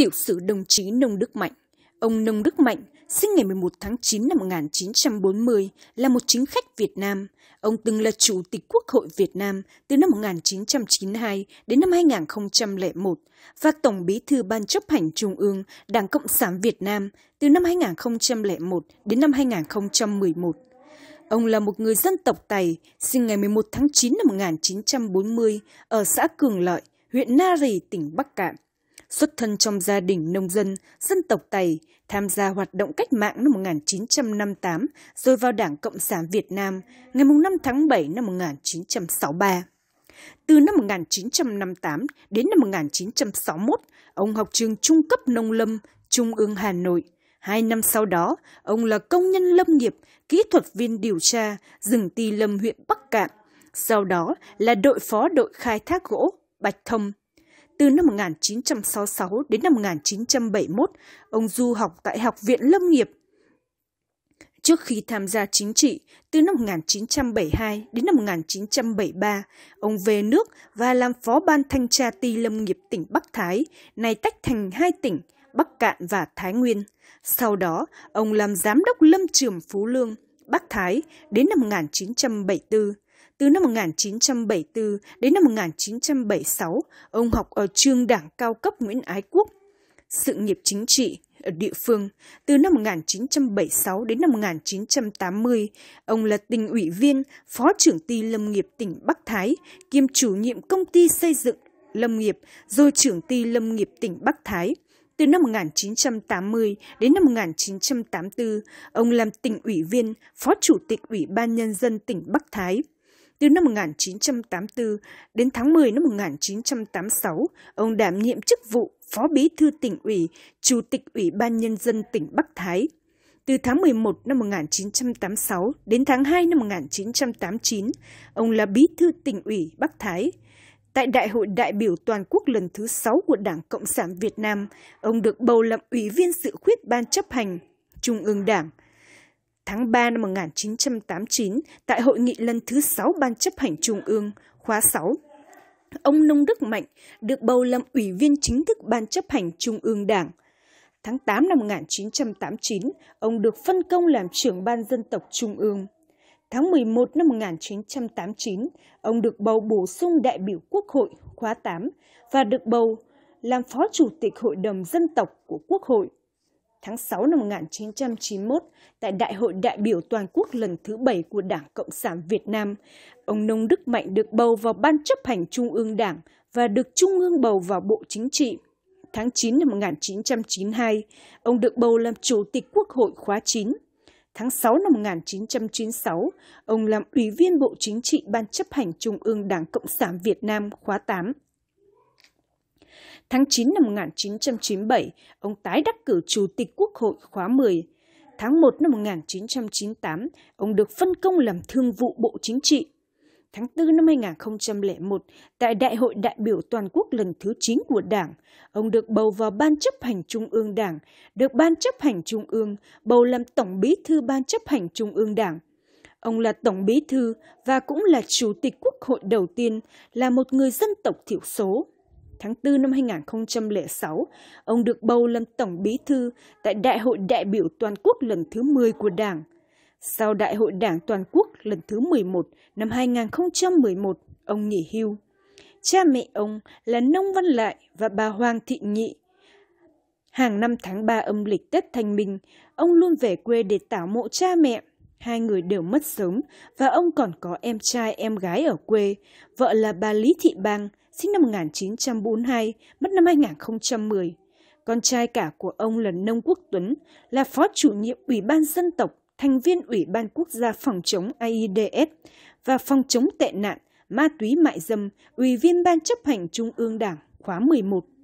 Tiểu sử đồng chí Nông Đức Mạnh Ông Nông Đức Mạnh, sinh ngày 11 tháng 9 năm 1940, là một chính khách Việt Nam. Ông từng là Chủ tịch Quốc hội Việt Nam từ năm 1992 đến năm 2001 và Tổng bí thư Ban chấp hành Trung ương Đảng Cộng sản Việt Nam từ năm 2001 đến năm 2011. Ông là một người dân tộc tài sinh ngày 11 tháng 9 năm 1940 ở xã Cường Lợi, huyện Na Rì, tỉnh Bắc Cạn xuất thân trong gia đình nông dân, dân tộc Tày, tham gia hoạt động cách mạng năm 1958 rồi vào Đảng Cộng sản Việt Nam ngày 5 tháng 7 năm 1963. Từ năm 1958 đến năm 1961, ông học trường trung cấp nông lâm Trung ương Hà Nội. Hai năm sau đó, ông là công nhân lâm nghiệp, kỹ thuật viên điều tra rừng ti lâm huyện Bắc Cạn. Sau đó là đội phó đội khai thác gỗ Bạch Thông từ năm 1966 đến năm 1971, ông Du học tại Học viện Lâm nghiệp. Trước khi tham gia chính trị, từ năm 1972 đến năm 1973, ông về nước và làm phó ban thanh tra ty lâm nghiệp tỉnh Bắc Thái, nay tách thành hai tỉnh Bắc Cạn và Thái Nguyên. Sau đó, ông làm giám đốc lâm trường Phú Lương, Bắc Thái đến năm 1974. Từ năm 1974 đến năm 1976, ông học ở trường đảng cao cấp Nguyễn Ái Quốc. Sự nghiệp chính trị ở địa phương, từ năm 1976 đến năm 1980, ông là tỉnh ủy viên, phó trưởng ty lâm nghiệp tỉnh Bắc Thái, kiêm chủ nhiệm công ty xây dựng lâm nghiệp, rồi trưởng ty lâm nghiệp tỉnh Bắc Thái. Từ năm 1980 đến năm 1984, ông làm tỉnh ủy viên, phó chủ tịch Ủy ban Nhân dân tỉnh Bắc Thái. Từ năm 1984 đến tháng 10 năm 1986, ông đảm nhiệm chức vụ Phó Bí thư tỉnh ủy, Chủ tịch Ủy ban Nhân dân tỉnh Bắc Thái. Từ tháng 11 năm 1986 đến tháng 2 năm 1989, ông là Bí thư tỉnh ủy Bắc Thái. Tại Đại hội đại biểu toàn quốc lần thứ 6 của Đảng Cộng sản Việt Nam, ông được bầu làm Ủy viên dự khuyết Ban chấp hành Trung ương Đảng – tháng 3 năm 1989 tại hội nghị lần thứ 6 Ban chấp hành Trung ương khóa 6. Ông Nông Đức Mạnh được bầu làm Ủy viên chính thức Ban chấp hành Trung ương Đảng. Tháng 8 năm 1989, ông được phân công làm trưởng Ban Dân tộc Trung ương. Tháng 11 năm 1989, ông được bầu bổ sung đại biểu Quốc hội khóa 8 và được bầu làm Phó Chủ tịch Hội đồng Dân tộc của Quốc hội – tháng 6 năm 1991 tại Đại hội đại biểu toàn quốc lần thứ 7 của Đảng Cộng sản Việt Nam, ông Nông Đức Mạnh được bầu vào Ban chấp hành Trung ương Đảng và được Trung ương bầu vào Bộ Chính trị. Tháng 9 năm 1992, ông được bầu làm Chủ tịch Quốc hội khóa 9. Tháng 6 năm 1996, ông làm Ủy viên Bộ Chính trị Ban chấp hành Trung ương Đảng Cộng sản Việt Nam khóa 8. Tháng 9 năm 1997, ông tái đắc cử Chủ tịch Quốc hội khóa 10. Tháng 1 năm 1998, ông được phân công làm thương vụ Bộ Chính trị. Tháng 4 năm 2001, tại Đại hội đại biểu toàn quốc lần thứ 9 của Đảng, ông được bầu vào Ban chấp hành Trung ương Đảng, được Ban chấp hành Trung ương bầu làm Tổng bí thư Ban chấp hành Trung ương Đảng. Ông là Tổng Bí Thư và cũng là Chủ tịch Quốc hội đầu tiên, là một người dân tộc thiểu số tháng 4 năm 2006, ông được bầu làm Tổng Bí Thư tại Đại hội đại biểu toàn quốc lần thứ 10 của Đảng. Sau Đại hội Đảng toàn quốc lần thứ 11 năm 2011, ông nghỉ hưu. Cha mẹ ông là Nông Văn Lại và bà Hoàng Thị Nhị. Hàng năm tháng 3 âm lịch Tết Thanh Minh, ông luôn về quê để tảo mộ cha mẹ Hai người đều mất sớm và ông còn có em trai em gái ở quê, vợ là bà Lý Thị Bang, sinh năm 1942, mất năm 2010. Con trai cả của ông là Nông Quốc Tuấn, là phó chủ nhiệm Ủy ban Dân tộc, thành viên Ủy ban Quốc gia phòng chống AIDS và phòng chống tệ nạn, ma túy mại dâm, ủy viên Ban chấp hành Trung ương Đảng khóa 11.